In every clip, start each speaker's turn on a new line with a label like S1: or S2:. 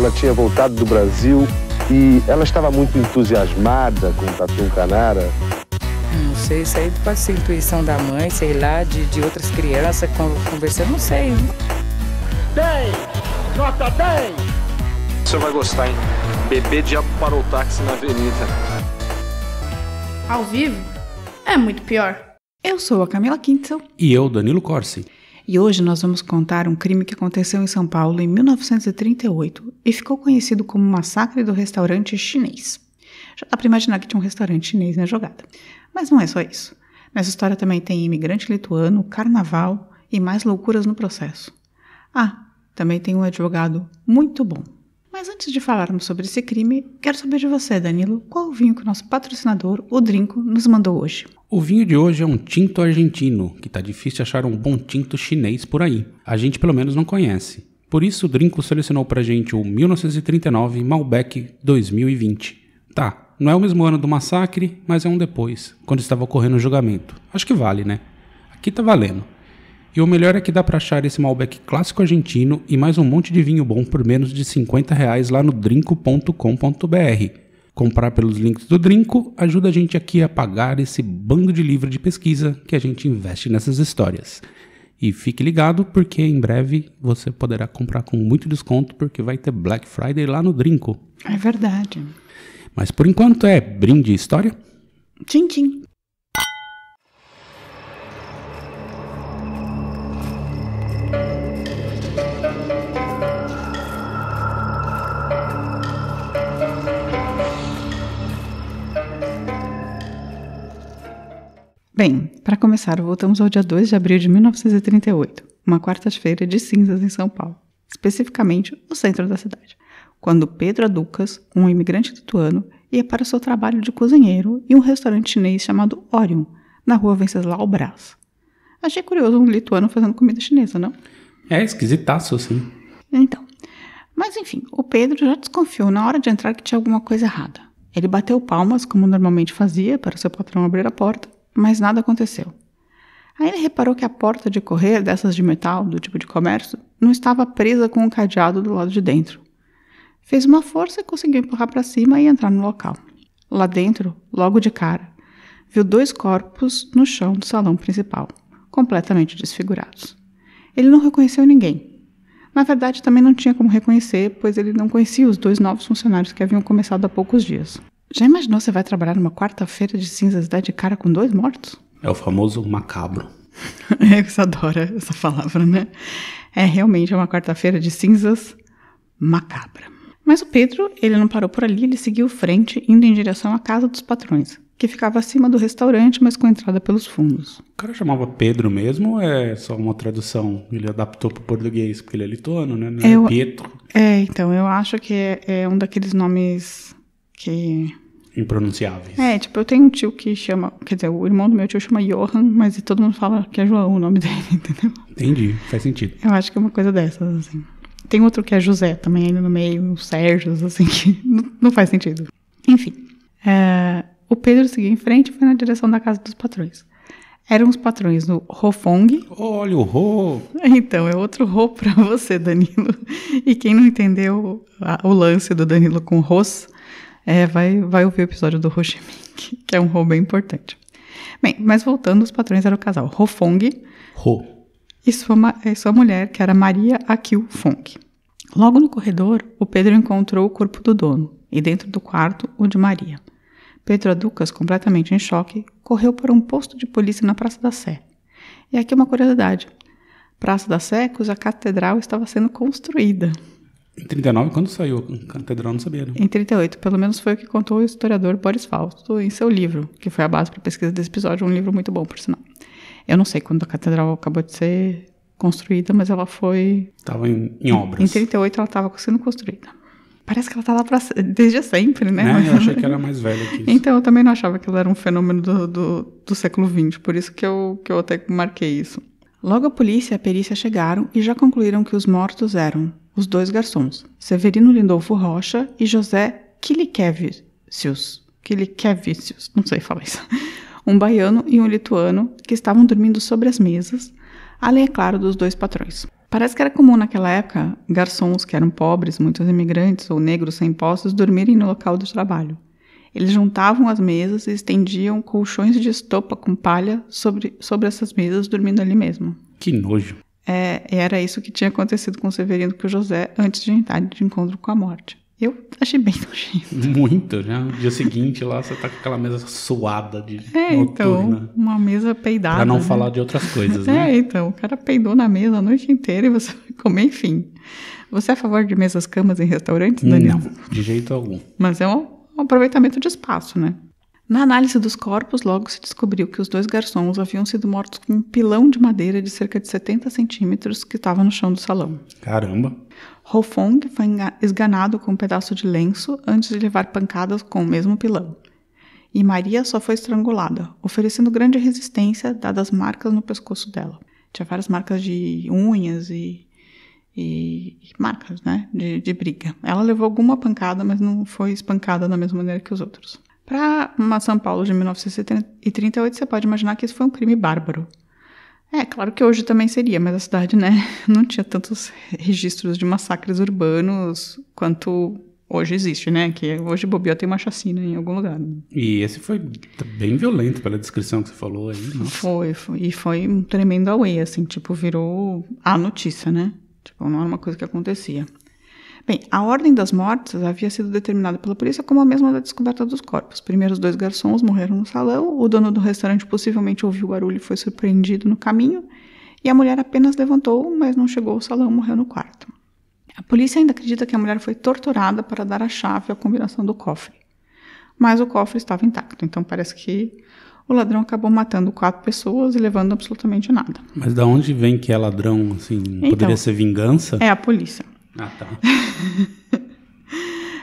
S1: Ela tinha voltado do Brasil e ela estava muito entusiasmada com o Tatu Canara.
S2: Não sei, isso aí pode ser intuição da mãe, sei lá, de, de outras crianças conversando, não sei. bem Nota bem
S1: Você vai gostar, hein? Bebê diabo parou o táxi na avenida.
S2: Ao vivo é muito pior. Eu sou a Camila Quintel
S1: E eu, Danilo Corsi.
S2: E hoje nós vamos contar um crime que aconteceu em São Paulo em 1938 e ficou conhecido como Massacre do Restaurante Chinês. Já dá para imaginar que tinha um restaurante chinês na jogada. Mas não é só isso. Nessa história também tem imigrante lituano, carnaval e mais loucuras no processo. Ah, também tem um advogado muito bom. Mas antes de falarmos sobre esse crime, quero saber de você, Danilo, qual o vinho que o nosso patrocinador, o Drinco, nos mandou hoje.
S1: O vinho de hoje é um tinto argentino, que tá difícil achar um bom tinto chinês por aí. A gente pelo menos não conhece. Por isso o Drinco selecionou pra gente o 1939 Malbec 2020. Tá, não é o mesmo ano do massacre, mas é um depois, quando estava ocorrendo o julgamento. Acho que vale, né? Aqui tá valendo. E o melhor é que dá para achar esse Malbec clássico argentino e mais um monte de vinho bom por menos de 50 reais lá no drinco.com.br. Comprar pelos links do Drinco ajuda a gente aqui a pagar esse bando de livro de pesquisa que a gente investe nessas histórias. E fique ligado porque em breve você poderá comprar com muito desconto porque vai ter Black Friday lá no Drinco.
S2: É verdade.
S1: Mas por enquanto é brinde história.
S2: Tchim, tchim. Bem, para começar, voltamos ao dia 2 de abril de 1938, uma quarta-feira de cinzas em São Paulo, especificamente o centro da cidade, quando Pedro Aducas, um imigrante lituano, ia para seu trabalho de cozinheiro em um restaurante chinês chamado Orion, na rua Venceslau Brás. Achei curioso um lituano fazendo comida chinesa, não?
S1: É esquisitaço, assim.
S2: Então. Mas enfim, o Pedro já desconfiou na hora de entrar que tinha alguma coisa errada. Ele bateu palmas, como normalmente fazia, para seu patrão abrir a porta, mas nada aconteceu. Aí ele reparou que a porta de correr, dessas de metal, do tipo de comércio, não estava presa com um cadeado do lado de dentro. Fez uma força e conseguiu empurrar para cima e entrar no local. Lá dentro, logo de cara, viu dois corpos no chão do salão principal, completamente desfigurados. Ele não reconheceu ninguém. Na verdade, também não tinha como reconhecer, pois ele não conhecia os dois novos funcionários que haviam começado há poucos dias. Já imaginou você vai trabalhar numa quarta-feira de cinzas dar de cara com dois mortos? É o famoso macabro. Você adora essa palavra, né? É realmente é uma quarta-feira de cinzas macabra. Mas o Pedro, ele não parou por ali, ele seguiu frente, indo em direção à casa dos patrões, que ficava acima do restaurante, mas com entrada pelos fundos. O
S1: cara chamava Pedro mesmo ou é só uma tradução? Ele adaptou para o português, porque ele é lituano, né? Não é eu, Pietro.
S2: É, então, eu acho que é, é um daqueles nomes que
S1: impronunciáveis.
S2: É, tipo, eu tenho um tio que chama, quer dizer, o irmão do meu tio chama Johan, mas todo mundo fala que é João o nome dele, entendeu?
S1: Entendi, faz sentido.
S2: Eu acho que é uma coisa dessas, assim. Tem outro que é José também ainda no meio, o Sérgio, assim, que não, faz sentido. Enfim, é, o Pedro seguiu em frente e foi na direção da casa dos patrões. Eram os patrões do Rofong. Olha o Ro! Então, é outro Ro pra você, Danilo. E quem não entendeu a, o lance do Danilo com Ros, é, vai, vai ouvir o episódio do Ho Chi Minh, que é um Ho bem importante. Bem, mas voltando, os patrões eram o casal Ho Fong Ho. E, sua, e sua mulher, que era Maria Akil Fong. Logo no corredor, o Pedro encontrou o corpo do dono e dentro do quarto, o de Maria. Pedro Aducas, completamente em choque, correu para um posto de polícia na Praça da Sé. E aqui uma curiosidade. Praça da Sé, cuja catedral estava sendo construída.
S1: Em 39, quando saiu a Catedral, não sabia. Não. Em
S2: 38, pelo menos foi o que contou o historiador Boris Fausto em seu livro, que foi a base para a pesquisa desse episódio, um livro muito bom, por sinal. Eu não sei quando a Catedral acabou de ser construída, mas ela foi...
S1: Estava em, em obras.
S2: Em 38 ela estava sendo construída. Parece que ela estava tá lá pra, desde sempre, né? né? Eu achei que ela era mais velha que isso. Então, eu também não achava que ela era um fenômeno do, do, do, século XX, por isso que eu, que eu até marquei isso. Logo a polícia e a perícia chegaram e já concluíram que os mortos eram os dois garçons, Severino Lindolfo Rocha e José Kilikevicius. Kilikevicius, não sei falar isso. Um baiano e um lituano que estavam dormindo sobre as mesas, além, é claro, dos dois patrões. Parece que era comum naquela época garçons que eram pobres, muitos imigrantes ou negros sem postos dormirem no local do trabalho. Eles juntavam as mesas e estendiam colchões de estopa com palha sobre, sobre essas mesas, dormindo ali mesmo. Que nojo. É, era isso que tinha acontecido com Severino com José antes de entrar de encontro com a morte. Eu achei bem
S1: nojento. Muito, né? No dia seguinte lá você tá com aquela mesa suada de é, então, noturna. Então,
S2: uma mesa peidada. Pra não né? falar de
S1: outras coisas, é, né? É,
S2: então, o cara peidou na mesa a noite inteira e você vai comer, enfim. Você é a favor de mesas camas em restaurantes, Danilo? Não,
S1: de jeito algum.
S2: Mas é um, um aproveitamento de espaço, né? Na análise dos corpos, logo se descobriu que os dois garçons haviam sido mortos com um pilão de madeira de cerca de 70 centímetros que estava no chão do salão. Caramba! Hofong foi esganado com um pedaço de lenço antes de levar pancadas com o mesmo pilão. E Maria só foi estrangulada, oferecendo grande resistência dadas marcas no pescoço dela. Tinha várias marcas de unhas e, e, e marcas, né, de, de briga. Ela levou alguma pancada, mas não foi espancada da mesma maneira que os outros. Para uma São Paulo de 1938, você pode imaginar que isso foi um crime bárbaro. É, claro que hoje também seria, mas a cidade, né, não tinha tantos registros de massacres urbanos quanto hoje existe, né? Que hoje bobeou tem uma chacina em algum lugar.
S1: E esse foi bem violento pela descrição que você falou aí. Né?
S2: Foi, foi, e foi um tremendo away, assim, tipo, virou a notícia, né? Tipo, não era uma coisa que acontecia. Bem, a ordem das mortes havia sido determinada pela polícia como a mesma da descoberta dos corpos. Primeiro, os dois garçons morreram no salão, o dono do restaurante possivelmente ouviu o barulho e foi surpreendido no caminho, e a mulher apenas levantou, mas não chegou ao salão, morreu no quarto. A polícia ainda acredita que a mulher foi torturada para dar a chave à combinação do cofre. Mas o cofre estava intacto, então parece que o ladrão acabou matando quatro pessoas e levando absolutamente nada.
S1: Mas da onde vem que é ladrão, assim, então, poderia ser vingança? É a polícia. Ah, tá.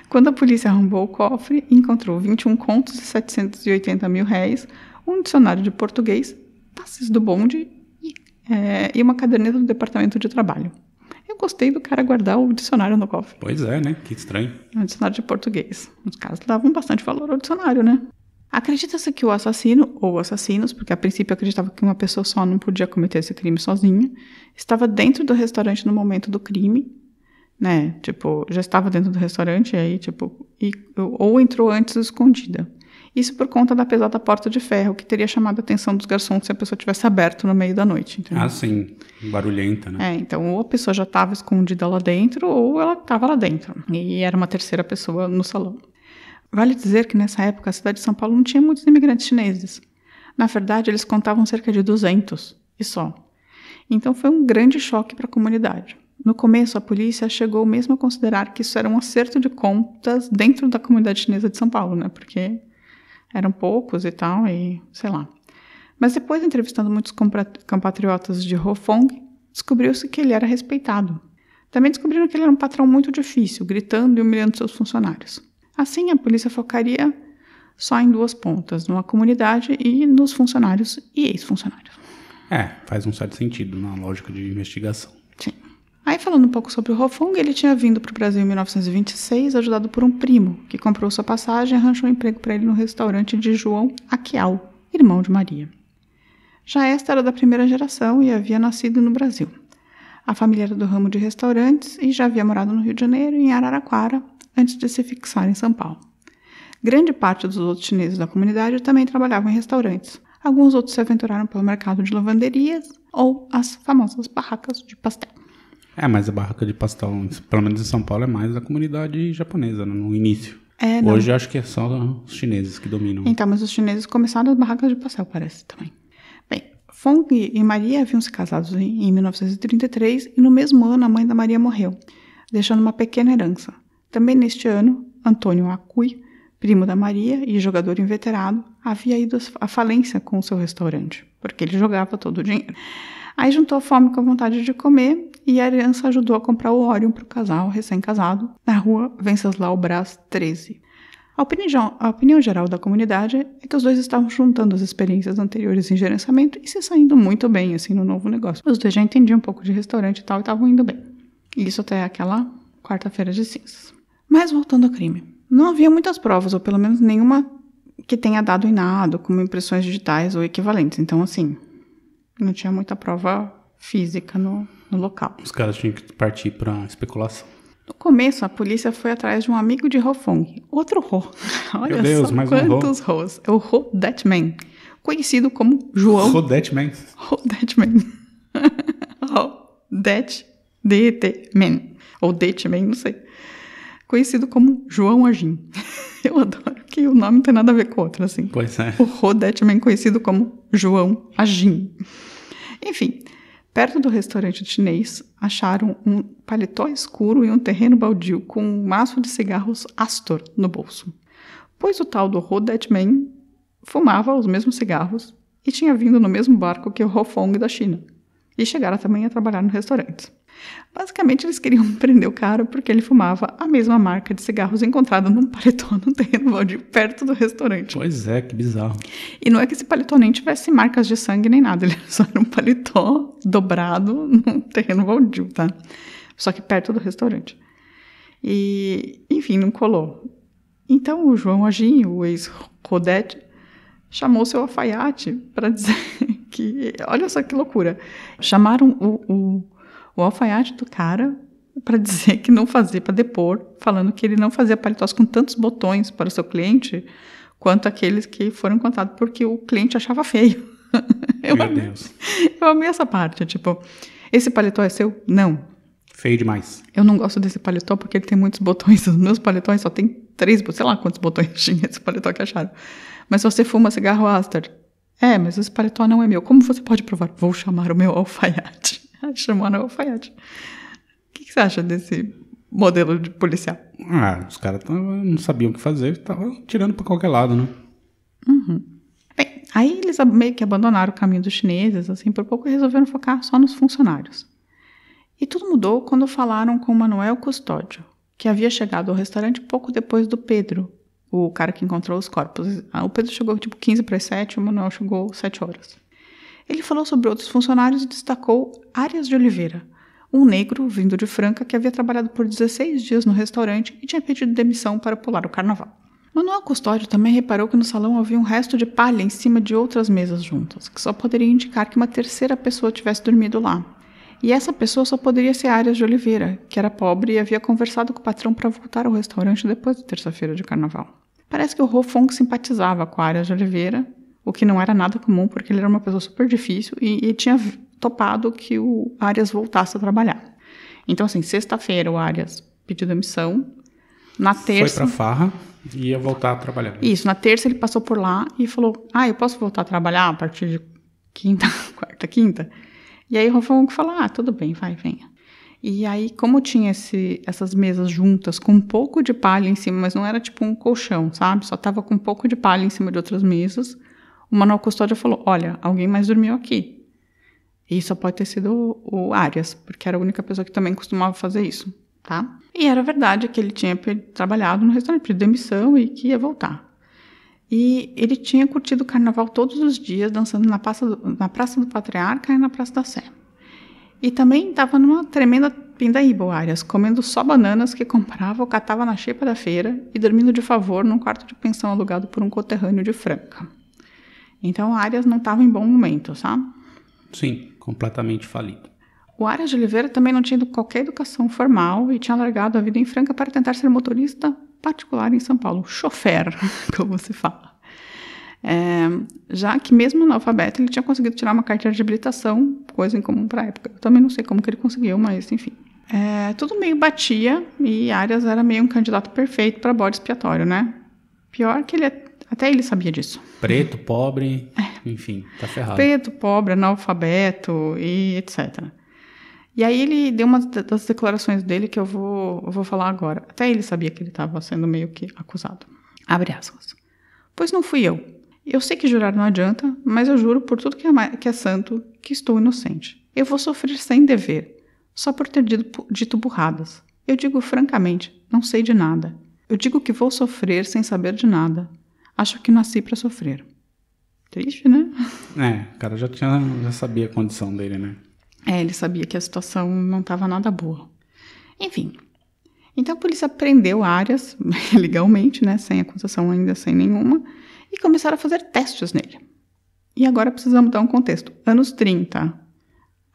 S2: Quando a polícia arrombou o cofre, encontrou 21 contos e 780 mil réis, um dicionário de português, passes do bonde e, é, e uma caderneta do departamento de trabalho. Eu gostei do cara guardar o dicionário no cofre.
S1: Pois é, né? Que estranho.
S2: É um dicionário de português. Os caras davam bastante valor ao dicionário, né? Acredita-se que o assassino, ou assassinos, porque a princípio acreditava que uma pessoa só não podia cometer esse crime sozinha, estava dentro do restaurante no momento do crime né? Tipo, já estava dentro do restaurante aí, tipo, e, ou entrou antes escondida. Isso por conta da pesada porta de ferro, que teria chamado a atenção dos garçons se a pessoa tivesse aberto no meio da noite. Entendeu? Ah,
S1: sim. Barulhenta, né? É,
S2: então ou a pessoa já estava escondida lá dentro, ou ela estava lá dentro. E era uma terceira pessoa no salão. Vale dizer que nessa época a cidade de São Paulo não tinha muitos imigrantes chineses. Na verdade, eles contavam cerca de 200 e só. Então foi um grande choque para a comunidade. No começo, a polícia chegou mesmo a considerar que isso era um acerto de contas dentro da comunidade chinesa de São Paulo, né? Porque eram poucos e tal, e sei lá. Mas depois, entrevistando muitos compatriotas de Hofong, descobriu-se que ele era respeitado. Também descobriram que ele era um patrão muito difícil, gritando e humilhando seus funcionários. Assim, a polícia focaria só em duas pontas, numa comunidade e nos funcionários e ex-funcionários.
S1: É, faz um certo sentido na lógica de investigação.
S2: Aí, falando um pouco sobre o Hofung, ele tinha vindo para o Brasil em 1926, ajudado por um primo, que comprou sua passagem e arranjou um emprego para ele no restaurante de João Aquial, irmão de Maria. Já esta era da primeira geração e havia nascido no Brasil. A família era do ramo de restaurantes e já havia morado no Rio de Janeiro e em Araraquara antes de se fixar em São Paulo. Grande parte dos outros chineses da comunidade também trabalhavam em restaurantes. Alguns outros se aventuraram pelo mercado de lavanderias ou as famosas barracas de pastel.
S1: É, mas a barraca de pastel, pelo menos em São Paulo, é mais da comunidade japonesa, né, no início. É, não. Hoje eu acho que é só os chineses que dominam.
S2: Então, mas os chineses começaram as barracas de pastel, parece também. Bem, Fong e Maria haviam se casado em 1933 e no mesmo ano a mãe da Maria morreu, deixando uma pequena herança. Também neste ano, Antônio Acui, primo da Maria e jogador inveterado, havia ido à falência com o seu restaurante, porque ele jogava todo o dinheiro. Aí juntou a fome com a vontade de comer e a herança ajudou a comprar o óleo para o casal recém-casado na rua Venceslau Braz 13. A opinião, a opinião, geral da comunidade é que os dois estavam juntando as experiências anteriores em gerenciamento e se saindo muito bem, assim, no novo negócio. Os dois já entendiam um pouco de restaurante e tal e estavam indo bem. Isso até aquela quarta-feira de cinzas. Mas voltando ao crime. Não havia muitas provas, ou pelo menos nenhuma que tenha dado em nada, como impressões digitais ou equivalentes. Então, assim, não tinha muita prova física no, no local.
S1: Os caras tinham que partir para especulação.
S2: No começo, a polícia foi atrás de um amigo de Hofong, outro Ho. Olha Meu Deus, só mais quantos um Ho. Hos. É o Ho Detman, conhecido como João... Ho Detman. Ho Detman. Ho Det, D-E-T, Man. Ou Detman, não sei. Conhecido como João Agim. Eu adoro que o nome não tem nada a ver com o outro, assim. Pois é. O Rodet, é também conhecido como João Agin. Enfim, perto do restaurante chinês, acharam um paletó escuro e um terreno baldio com um maço de cigarros Astor no bolso. Pois o tal do Rodet Man fumava os mesmos cigarros e tinha vindo no mesmo barco que o Hofong da China. E chegara também a trabalhar no restaurante. Basicamente, eles queriam prender o cara porque ele fumava a mesma marca de cigarros encontrada num paletó no terreno baldio perto do restaurante. Pois é, que bizarro. E não é que esse paletó nem tivesse marcas de sangue nem nada, ele só era um paletó dobrado num terreno baldio, tá? Só que perto do restaurante. E, enfim, não colou. Então o João Aginho, o ex-Rodete, chamou seu alfaiate para dizer que. Olha só que loucura! Chamaram o, o o alfaiate do cara para dizer que não fazia, para depor, falando que ele não fazia paletós com tantos botões para o seu cliente quanto aqueles que foram contados porque o cliente achava feio. eu Meu amei, Deus. Eu amei essa parte, tipo, esse paletó é seu? Não.
S1: Feio demais.
S2: Eu não gosto desse paletó porque ele tem muitos botões. Os meus paletões só tem três, sei lá quantos botões tinha esse paletó que acharam. Mas você fuma cigarro Aster. É, mas esse paletó não é meu. Como você pode provar? Vou chamar o meu alfaiate. Chamou no alfaiate. O que, que você acha desse
S1: modelo de policial? Ah, os caras não sabiam o que fazer, estavam tirando para qualquer lado, né?
S2: Uhum. Bem, aí eles meio que abandonaram o caminho dos chineses, assim, por pouco, e resolveram focar só nos funcionários. E tudo mudou quando falaram com o Manuel Custódio, que havia chegado ao restaurante pouco depois do Pedro, o cara que encontrou os corpos. Ah, o Pedro chegou tipo 15 para 7, o Manuel chegou 7 horas. Ele falou sobre outros funcionários e destacou Arias de Oliveira, um negro vindo de Franca que havia trabalhado por 16 dias no restaurante e tinha pedido demissão para pular o carnaval. Manuel Custódio também reparou que no salão havia um resto de palha em cima de outras mesas juntas, que só poderia indicar que uma terceira pessoa tivesse dormido lá. E essa pessoa só poderia ser Arias de Oliveira, que era pobre e havia conversado com o patrão para voltar ao restaurante depois da terça-feira de carnaval. Parece que o Rofon simpatizava com Arias de Oliveira, o que não era nada comum, porque ele era uma pessoa super difícil e, e tinha topado que o Arias voltasse a trabalhar. Então, assim, sexta-feira o Arias pediu demissão. Na terça. Foi pra
S1: farra e ia voltar a trabalhar.
S2: Isso, na terça ele passou por lá e falou: Ah, eu posso voltar a trabalhar a partir de quinta, quarta, quinta? E aí o Rofão falou: Ah, tudo bem, vai, venha. E aí, como tinha esse, essas mesas juntas com um pouco de palha em cima, mas não era tipo um colchão, sabe? Só tava com um pouco de palha em cima de outras mesas o manual custódio falou: olha, alguém mais dormiu aqui. E só pode ter sido o Arias, porque era a única pessoa que também costumava fazer isso, tá? E era verdade que ele tinha trabalhado no restaurante, pedido demissão e que ia voltar. E ele tinha curtido o carnaval todos os dias, dançando na Praça do, na praça do Patriarca e na Praça da Sé. E também estava numa tremenda pindaíba o Arias, comendo só bananas que comprava ou catava na xepa da feira e dormindo de favor num quarto de pensão alugado por um conterrâneo de Franca. Então, o Arias não estava em bom momento, sabe?
S1: Sim, completamente falido.
S2: O Arias de Oliveira também não tinha qualquer educação formal e tinha largado a vida em Franca para tentar ser motorista particular em São Paulo, chofer, como se fala. É, já que mesmo analfabeto ele tinha conseguido tirar uma carteira de habilitação, coisa incomum para a época. Eu também não sei como que ele conseguiu, mas enfim. É, tudo meio batia e Arias era meio um candidato perfeito para bode expiatório, né? Pior que ele é até ele sabia disso. Preto,
S1: é. pobre, é. enfim, tá ferrado. Preto,
S2: pobre, analfabeto e etc. E aí ele deu uma das declarações dele que eu vou, eu vou falar agora. Até ele sabia que ele estava sendo meio que acusado. Abre aspas. Pois não fui eu. Eu sei que jurar não adianta, mas eu juro por tudo que é, que é santo que estou inocente. Eu vou sofrer sem dever, só por ter dito, dito burradas. Eu digo francamente, não sei de nada. Eu digo que vou sofrer sem saber de nada. Acho que nasci para sofrer. Triste, né?
S1: É, o cara já, tinha, já sabia a condição dele, né?
S2: É, ele sabia que a situação não estava nada boa. Enfim, então a polícia prendeu Arias, legalmente, né? Sem acusação ainda, sem nenhuma, e começaram a fazer testes nele. E agora precisamos dar um contexto. Anos 30.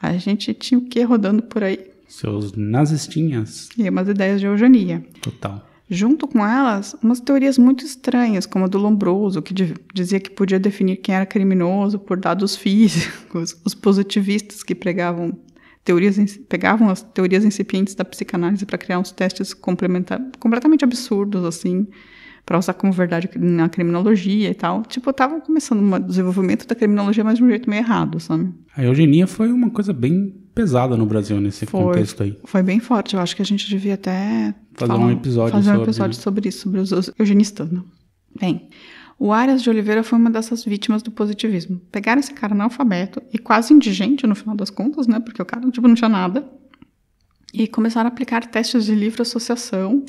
S2: A gente tinha o que rodando por aí?
S1: Seus nazistinhas.
S2: E umas ideias de eugenia. Total. Junto com elas, umas teorias muito estranhas, como a do Lombroso, que dizia que podia definir quem era criminoso por dados físicos, os positivistas que pregavam teorias, pegavam as teorias incipientes da psicanálise para criar uns testes completamente absurdos, assim, para usar como verdade na criminologia e tal. Tipo, estavam começando um desenvolvimento da criminologia, mas de um jeito meio errado, sabe?
S1: A eugenia foi uma coisa bem pesada no Brasil nesse foi, contexto aí.
S2: Foi bem forte. Eu acho que a gente devia até fazer falar, um episódio fazer um sobre... episódio sobre isso, sobre os eugenistas. Né? Bem, o Arias de Oliveira foi uma dessas vítimas do positivismo. Pegaram esse cara analfabeto e quase indigente no final das contas, né? Porque o cara tipo não tinha nada. E começaram a aplicar testes de livre associação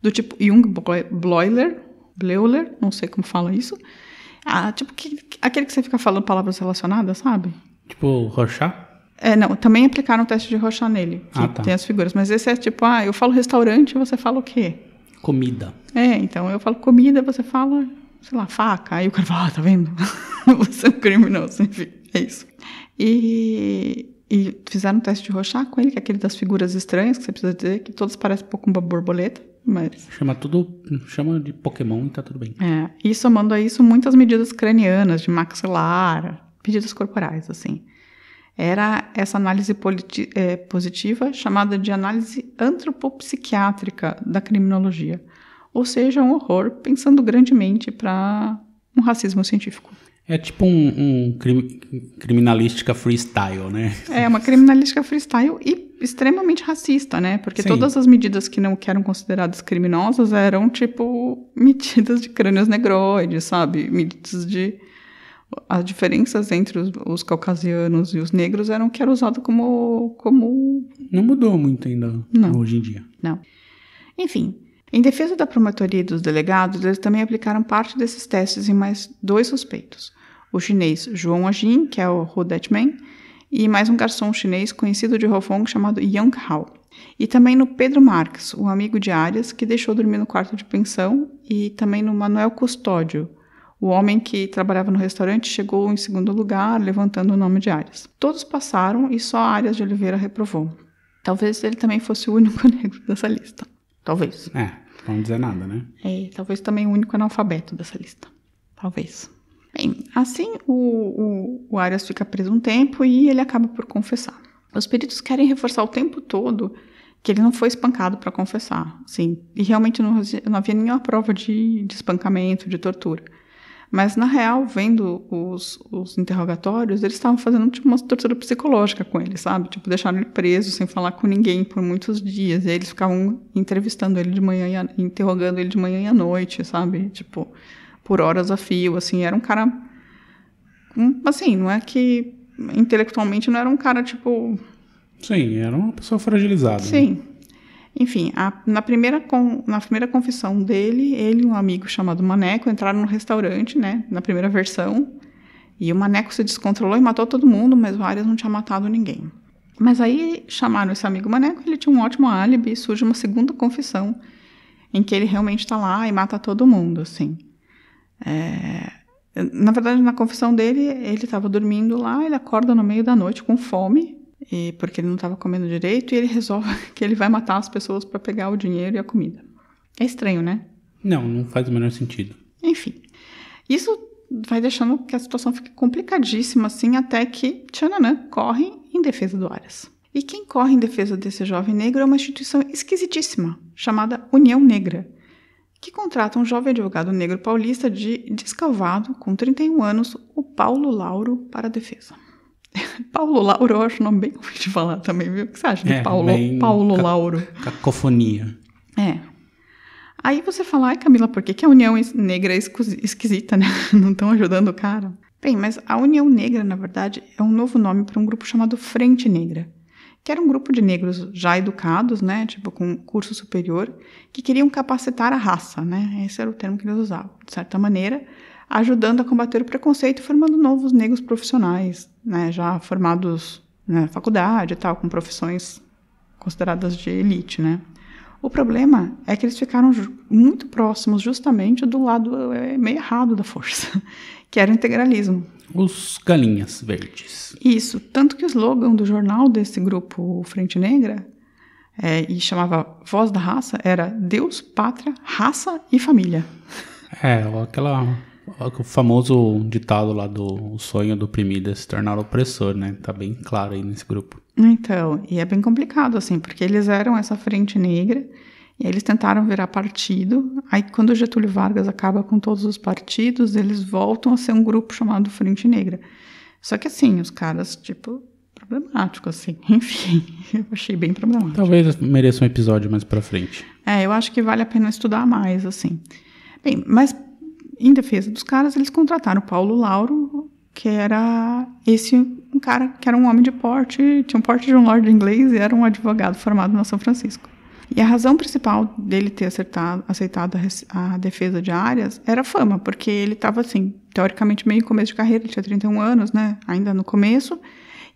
S2: do tipo Jung Bleuler, Bleuler, não sei como fala isso. Ah, tipo que, aquele que você fica falando palavras relacionadas, sabe?
S1: Tipo Rorschach?
S2: É, não, também aplicaram o teste de rocha nele, que ah, tá. tem as figuras. Mas esse é tipo, ah, eu falo restaurante, você fala o quê? Comida. É, então eu falo comida, você fala, sei lá, faca. Aí o cara fala, ah, tá vendo? você é um criminoso, enfim, é isso. E, e fizeram um teste de rochá com ele, que é aquele das figuras estranhas, que você precisa dizer, que todas parecem um pouco uma borboleta. Mas... Chama tudo, chama de Pokémon e tá tudo bem. É, e somando a isso, muitas medidas cranianas, de maxilar, medidas corporais, assim era essa análise é, positiva chamada de análise antropopsiquiátrica da criminologia, ou seja, um horror pensando grandemente para um racismo científico.
S1: É tipo um, um crim, criminalística freestyle, né?
S2: É, uma criminalística freestyle e extremamente racista, né? Porque Sim. todas as medidas que não eram consideradas criminosas eram, tipo, medidas de crânios negroides, sabe? Medidas de as diferenças entre os, os, caucasianos e os negros eram que era usado como, como. Não mudou muito ainda não. hoje em dia. Não. Enfim, em defesa da promotoria e dos delegados, eles também aplicaram parte desses testes em mais dois suspeitos: o chinês João Ajin, que é o Rodetman e mais um garçom chinês conhecido de Hofong chamado Yang Hao. E também no Pedro Marques, um amigo de Arias que deixou dormir no quarto de pensão, e também no Manuel Custódio, o homem que trabalhava no restaurante chegou em segundo lugar, levantando o nome de Arias. Todos passaram e só Arias de Oliveira reprovou. Talvez ele também fosse o único negro dessa lista. Talvez. É, não dizer nada, né? É, talvez também o único analfabeto dessa lista. Talvez. Bem, assim o, o, o Arias fica preso um tempo e ele acaba por confessar. Os peritos querem reforçar o tempo todo que ele não foi espancado para confessar, sim. E realmente não, não havia nenhuma prova de, de espancamento, de tortura. Mas, na real, vendo os, os interrogatórios, eles estavam fazendo tipo uma tortura psicológica com ele, sabe? Tipo, deixaram ele preso sem falar com ninguém por muitos dias. E aí eles ficavam entrevistando ele de manhã, e a, interrogando ele de manhã e à noite, sabe? Tipo, por horas a fio, assim. Era um cara. Hum, assim, não é que intelectualmente não era um cara tipo.
S1: Sim, era uma pessoa fragilizada. Né? Sim.
S2: Né? Enfim, a, na, primeira com, na primeira confissão dele, ele e um amigo chamado Maneco entraram no restaurante, né? Na primeira versão. E o Maneco se descontrolou e matou todo mundo, mas o Arias não tinha matado ninguém. Mas aí chamaram esse amigo Maneco, ele tinha um ótimo álibi e surge uma segunda confissão em que ele realmente está lá e mata todo mundo, assim. É... Na verdade, na confissão dele, ele estava dormindo lá, ele acorda no meio da noite com fome e porque ele não estava comendo direito e ele resolve que ele vai matar as pessoas para pegar o dinheiro e a comida. É estranho, né?
S1: Não, não faz o menor sentido.
S2: Enfim, isso vai deixando que a situação fique complicadíssima assim até que Tchananã corre em defesa do Arias. E quem corre em defesa desse jovem negro é uma instituição esquisitíssima chamada União Negra, que contrata um jovem advogado negro paulista de descalvado, com 31 anos, o Paulo Lauro, para a defesa. Paulo Lauro, eu acho o nome bem difícil de falar também, viu? O que você acha de é, Paulo, Paulo Lauro? Cacofonia. É. Aí você fala, ai Camila, por que, que a União Negra é esquisita, né? Não estão ajudando o cara? Bem, mas a União Negra, na verdade, é um novo nome para um grupo chamado Frente Negra, que era um grupo de negros já educados, né? Tipo, com curso superior, que queriam capacitar a raça, né? Esse era o termo que eles usavam. De certa maneira, ajudando a combater o preconceito e formando novos negros profissionais, né, já formados né, na faculdade e tal, com profissões consideradas de elite, né. O problema é que eles ficaram muito próximos justamente do lado é, meio errado da força, que era o integralismo.
S1: Os galinhas verdes.
S2: Isso, tanto que o slogan do jornal desse grupo Frente Negra, é, e chamava Voz da Raça, era Deus, Pátria, Raça e Família.
S1: É, aquela o famoso ditado lá do sonho do oprimido é se tornar opressor, né? Tá bem claro aí nesse grupo.
S2: Então, e é bem complicado, assim, porque eles eram essa frente negra, e eles tentaram virar partido. Aí, quando Getúlio Vargas acaba com todos os partidos, eles voltam a ser um grupo chamado Frente Negra. Só que, assim, os caras, tipo, problemático, assim. Enfim, eu achei bem problemático.
S1: Talvez mereça um episódio mais pra frente.
S2: É, eu acho que vale a pena estudar mais, assim. Bem, mas em defesa dos caras, eles contrataram o Paulo Lauro, que era esse um cara que era um homem de porte, tinha um porte de um lord inglês e era um advogado formado na São Francisco. E a razão principal dele ter acertado, aceitado a, a, defesa de Arias era fama, porque ele estava, assim, teoricamente meio começo de carreira, ele tinha 31 anos, né, ainda no começo,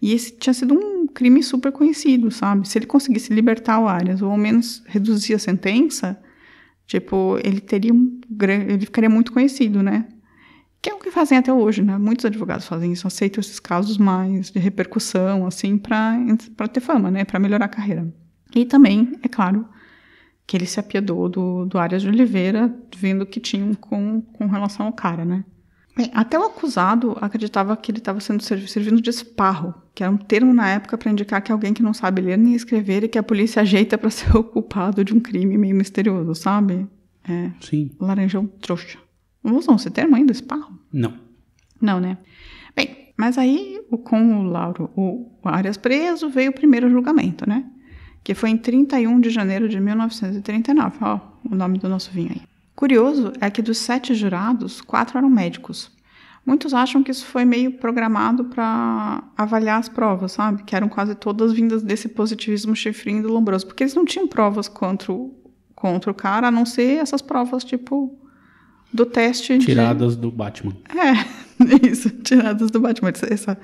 S2: e esse tinha sido um crime super conhecido, sabe? Se ele conseguisse libertar o Arias, ou ao menos reduzir a sentença, Tipo, ele teria um ele ficaria muito conhecido, né? Que é o que fazem até hoje, né? Muitos advogados fazem isso, aceitam esses casos mais de repercussão, assim, para ter fama, né? Para melhorar a carreira. E também, é claro, que ele se apiedou do, do Arias de Oliveira, vendo que tinham com, com relação ao cara, né? É, até o acusado acreditava que ele estava sendo servido de esparro, que era um termo na época para indicar que alguém que não sabe ler nem escrever e que a polícia ajeita para ser o culpado de um crime meio misterioso, sabe? É, Sim. Laranjão trouxa. Não usam esse termo ainda, esparro? Não. Não, né? Bem, mas aí, com o Lauro, o Arias preso, veio o primeiro julgamento, né? Que foi em 31 de janeiro de 1939. Ó, o nome do nosso vinho aí. Curioso é que dos sete jurados, quatro eram médicos. Muitos acham que isso foi meio programado para avaliar as provas, sabe? Que eram quase todas vindas desse positivismo chifrinho do Lombroso, porque eles não tinham provas contra o, contra o cara, a não ser essas provas tipo do teste tiradas de... do Batman. É, isso, tiradas do Batman. Essa,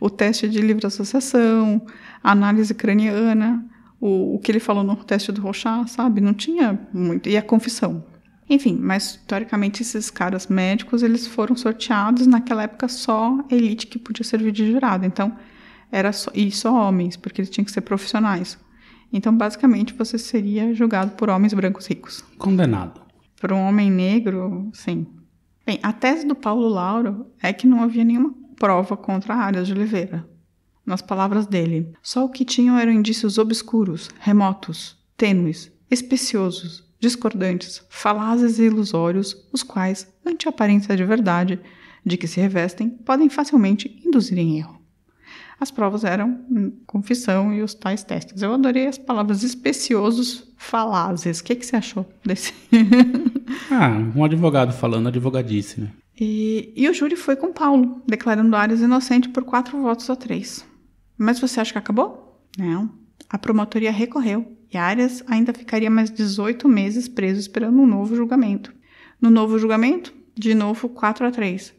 S2: o teste de livre associação, análise craniana, o, o que ele falou no teste do Rochá, sabe? Não tinha muito. E a confissão. Enfim, mas teoricamente esses caras médicos, eles foram sorteados, naquela época só a elite que podia servir de jurado. Então, era só, e só homens, porque eles tinham que ser profissionais. Então, basicamente, você seria julgado por homens brancos ricos. Condenado. Por um homem negro, sim. Bem, a tese do Paulo Lauro é que não havia nenhuma prova contra Arias de Oliveira. Nas palavras dele, só o que tinham eram indícios obscuros, remotos, tênues, especiosos, discordantes, falazes e ilusórios, os quais, ante a aparência de verdade de que se revestem, podem facilmente induzir em erro. As provas eram hum, confissão e os tais testes. Eu adorei as palavras especiosos, falazes. O que, que você achou desse?
S1: ah, um advogado falando advogadice, né?
S2: E, e, o júri foi com Paulo, declarando Arias inocente por quatro votos a três. Mas você acha que acabou? Não. A promotoria recorreu e Arias ainda ficaria mais 18 meses preso esperando um novo julgamento. No novo julgamento, de novo 4 a 3.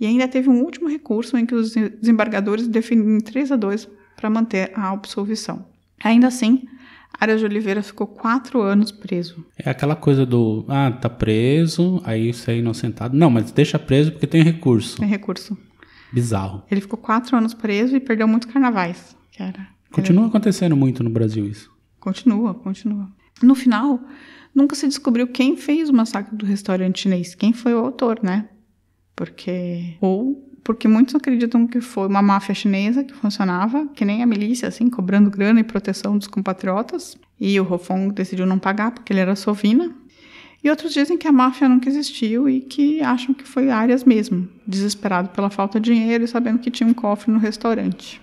S2: E ainda teve um último recurso em que os desembargadores definiram 3 a 2 para manter a absolvição. Ainda assim, Arias de Oliveira ficou quatro anos preso.
S1: É aquela coisa do, ah, tá preso, aí você é inocentado. Não, mas deixa preso porque tem recurso. Tem recurso. Bizarro.
S2: Ele ficou quatro anos preso e perdeu muitos carnavais. Que era, Continua
S1: era... acontecendo muito no Brasil isso.
S2: Continua, continua. No final, nunca se descobriu quem fez o massacre do restaurante chinês, quem foi o autor, né? Porque. Ou porque muitos acreditam que foi uma máfia chinesa que funcionava, que nem a milícia, assim, cobrando grana e proteção dos compatriotas. E o Hofong decidiu não pagar porque ele era sovina. E outros dizem que a máfia nunca existiu e que acham que foi Arias mesmo, desesperado pela falta de dinheiro e sabendo que tinha um cofre no restaurante.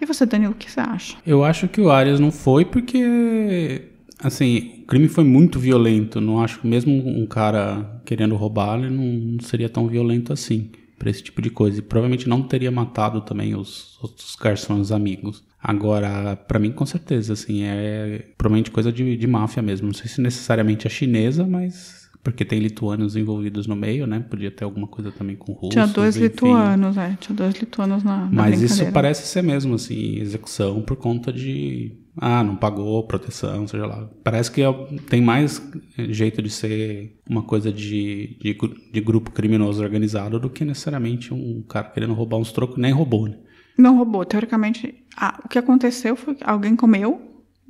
S2: E você, Danilo, o que você acha?
S1: Eu acho que o Arias não foi porque, assim, o crime foi muito violento. Não acho que mesmo um cara querendo roubar, ele não seria tão violento assim para esse tipo de coisa. E provavelmente não teria matado também os outros garçons amigos. Agora, para mim, com certeza, assim, é provavelmente coisa de, de máfia mesmo. Não sei se necessariamente é chinesa, mas porque tem lituanos envolvidos no meio, né? Podia ter alguma coisa também com russos. Tinha dois enfim. lituanos,
S2: é. Tinha dois lituanos na, na Mas isso parece
S1: ser mesmo, assim, execução por conta de... Ah, não pagou proteção, seja lá. Parece que é tem mais eh, jeito de ser uma coisa de, de, de grupo criminoso organizado do que necessariamente um cara querendo roubar uns trocos. Nem roubou, né?
S2: Não roubou. Teoricamente, ah, o que aconteceu foi que alguém comeu,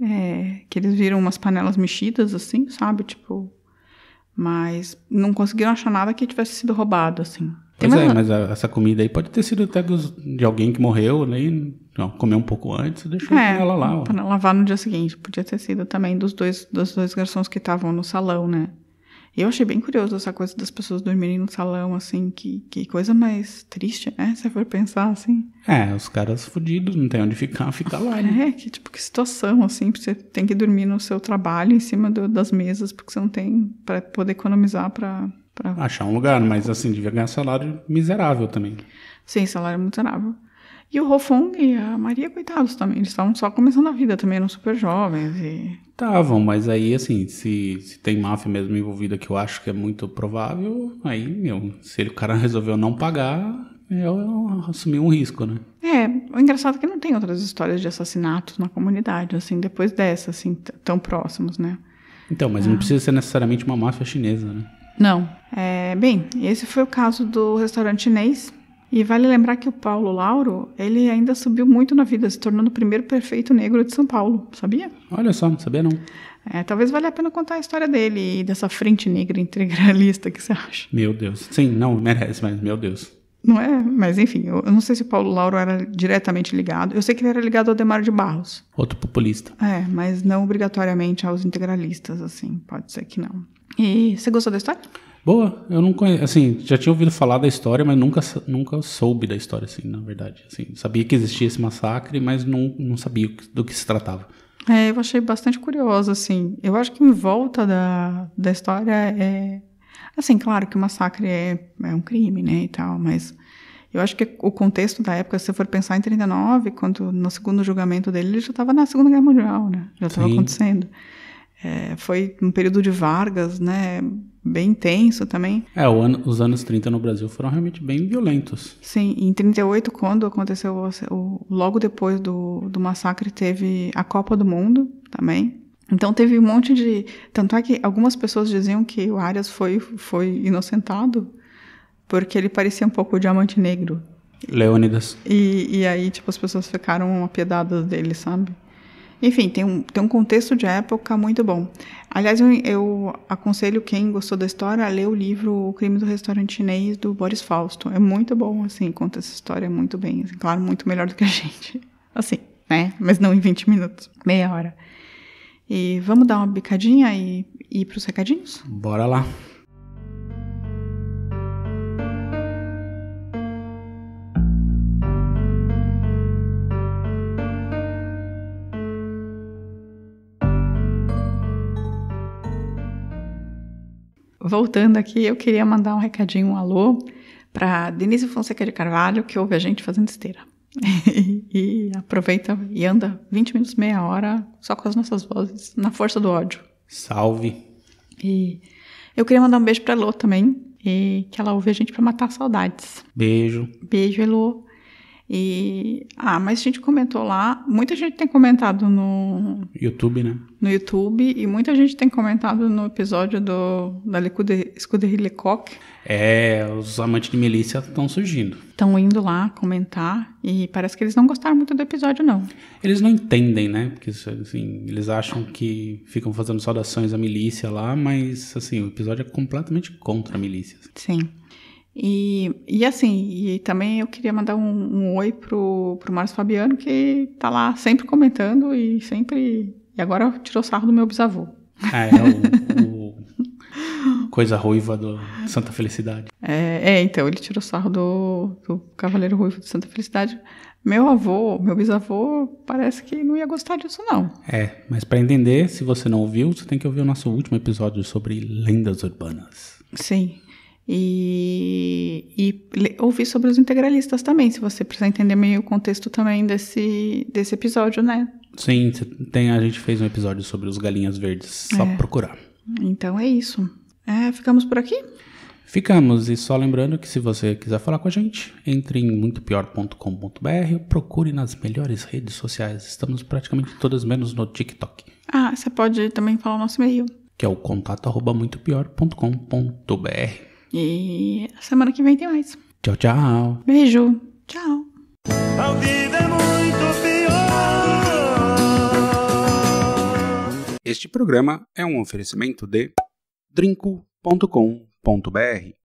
S2: é, que eles viram umas panelas mexidas, assim, sabe? Tipo, mas não conseguiram achar nada que tivesse sido roubado, assim. Pois Tem é, uma... mas
S1: a, essa comida aí pode ter sido até dos, de alguém que morreu, né? comeu um pouco antes e deixou é, ela lá. Para
S2: lavar no dia seguinte. Podia ter sido também dos dois, dos dois garçons que estavam no salão, né? eu achei bem curioso essa coisa das pessoas dormirem no salão, assim, que, que coisa mais triste, né? Se for pensar, assim.
S1: É, os caras fodidos, não tem onde ficar, fica lá,
S2: né? É, que tipo, que situação, assim, você tem que dormir no seu trabalho, em cima do, das mesas, porque você não tem para poder economizar para Pra...
S1: Achar um lugar, mas assim, devia ganhar salário miserável também.
S2: Sim, salário miserável. E o Rofon e a Maria, coitados também, eles estavam só começando a vida também, eram super jovens e...
S1: Estavam, mas aí, assim, se, se tem máfia mesmo envolvida, que eu acho que é muito provável, aí, meu, se o cara resolveu não pagar,
S2: eu, eu
S1: assumi um risco, né?
S2: É, o engraçado é que não tem outras histórias de assassinatos na comunidade, assim, depois dessa, assim, tão próximos, né?
S1: Então, mas ah. não precisa ser necessariamente uma máfia chinesa, né?
S2: Não. É, bem, esse foi o caso do restaurante chinês, e vale lembrar que o Paulo Lauro, ele ainda subiu muito na vida, se tornando o primeiro prefeito negro de São Paulo, sabia? Olha só, não sabia não. É, talvez valha a pena contar a história dele e dessa frente negra integralista que você acha.
S1: Meu Deus. Sim, não, merece, mas meu Deus.
S2: Não é? Mas enfim, eu não sei se o Paulo Lauro era diretamente ligado. Eu sei que ele era ligado ao Demar de Barros.
S1: Outro populista.
S2: É, mas não obrigatoriamente aos integralistas, assim. Pode ser que não. E você gostou da história?
S1: Boa, eu não conheço, assim, já tinha ouvido falar da história, mas nunca, nunca soube da história, assim, na verdade. Assim, sabia que existia esse massacre, mas não, não sabia do que se tratava.
S2: É, eu achei bastante curioso, assim. Eu acho que em volta da, da história é... Assim, claro que o massacre é, é um crime, né, e tal, mas... Eu acho que o contexto da época, se você for pensar em 39, quando no segundo julgamento dele, ele já estava na Segunda Guerra Mundial, né? Já estava acontecendo. É, foi um período de Vargas, né? Bem intenso também.
S1: É, ano, os anos 30 no Brasil foram realmente bem violentos.
S2: Sim, em 38, quando aconteceu, o, o, logo depois do, do massacre, teve a Copa do Mundo também. Então teve um monte de. Tanto é que algumas pessoas diziam que o Arias foi, foi inocentado porque ele parecia um pouco o Diamante Negro.
S1: Leônidas.
S2: E, e aí, tipo, as pessoas ficaram apiedadas dele, sabe? Enfim, tem um, tem um contexto de época muito bom. Aliás, eu, eu aconselho quem gostou da história a ler o livro O Crime do Restaurante Chinês, do Boris Fausto. É muito bom, assim, conta essa história muito bem. Assim, claro, muito melhor do que a gente. Assim, né? Mas não em 20 minutos, meia hora. E vamos dar uma bicadinha e, e ir para os recadinhos? Bora lá. Voltando aqui, eu queria mandar um recadinho, um alô, para Denise Fonseca de Carvalho, que ouve a gente fazendo esteira. e aproveita e anda 20 minutos, meia hora, só com as nossas vozes, na força do ódio.
S1: Salve!
S2: E eu queria mandar um beijo para Elô também, e que ela ouve a gente para matar saudades. Beijo. Beijo, Elô. E ah, mas a gente comentou lá, muita gente tem comentado no YouTube, né? No YouTube e muita gente tem comentado no episódio do da Escuderia Lecoq.
S1: É, os amantes de milícia estão surgindo.
S2: Estão indo lá comentar e parece que eles não gostaram muito do episódio não. Eles não
S1: entendem, né? Porque assim, eles acham que ficam fazendo saudações à milícia lá, mas assim, o episódio é completamente contra a milícia.
S2: Sim. E, e assim, e também eu queria mandar um, um oi pro, pro Márcio Fabiano, que tá lá sempre comentando e sempre. E agora tirou sarro do meu bisavô.
S1: Ah, é, o,
S2: o
S1: coisa ruiva do Santa Felicidade.
S2: É, é, então, ele tirou sarro do, do Cavaleiro Ruivo de Santa Felicidade. Meu avô, meu bisavô, parece que não ia gostar disso, não.
S1: É, mas para entender, se você não ouviu, você tem que ouvir o nosso último episódio sobre lendas urbanas.
S2: Sim, e, e ouvir sobre os integralistas também, se você precisar entender meio o contexto também desse, desse episódio, né?
S1: Sim, tem, a gente fez um episódio sobre os galinhas verdes, só é. procurar.
S2: Então é isso. É, ficamos por aqui?
S1: Ficamos, e só lembrando que se você quiser falar com a gente, entre em muitopior.com.br, procure nas melhores redes sociais, estamos praticamente todas menos no TikTok.
S2: Ah, você pode também falar o nosso e-mail.
S1: Que é o contato arroba muito br
S2: e semana que vem tem mais.
S1: Tchau, tchau.
S2: Beijo. Tchau.
S1: É este programa é um oferecimento de drinco.com.br